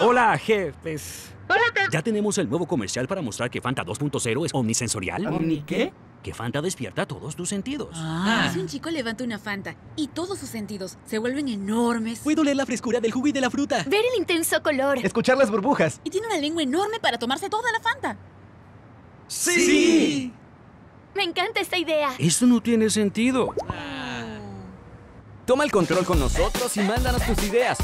Hola, jefes. Ya tenemos el nuevo comercial para mostrar que Fanta 2.0 es omnisensorial. ¿Omni qué? Que Fanta despierta todos tus sentidos. Ah. ah. Si un chico levanta una Fanta y todos sus sentidos se vuelven enormes. Puedo oler la frescura del jugo y de la fruta. Ver el intenso color. Escuchar las burbujas. Y tiene una lengua enorme para tomarse toda la Fanta. ¡Sí! Me encanta esta idea. Esto no tiene sentido. Oh. Toma el control con nosotros y mándanos tus ideas.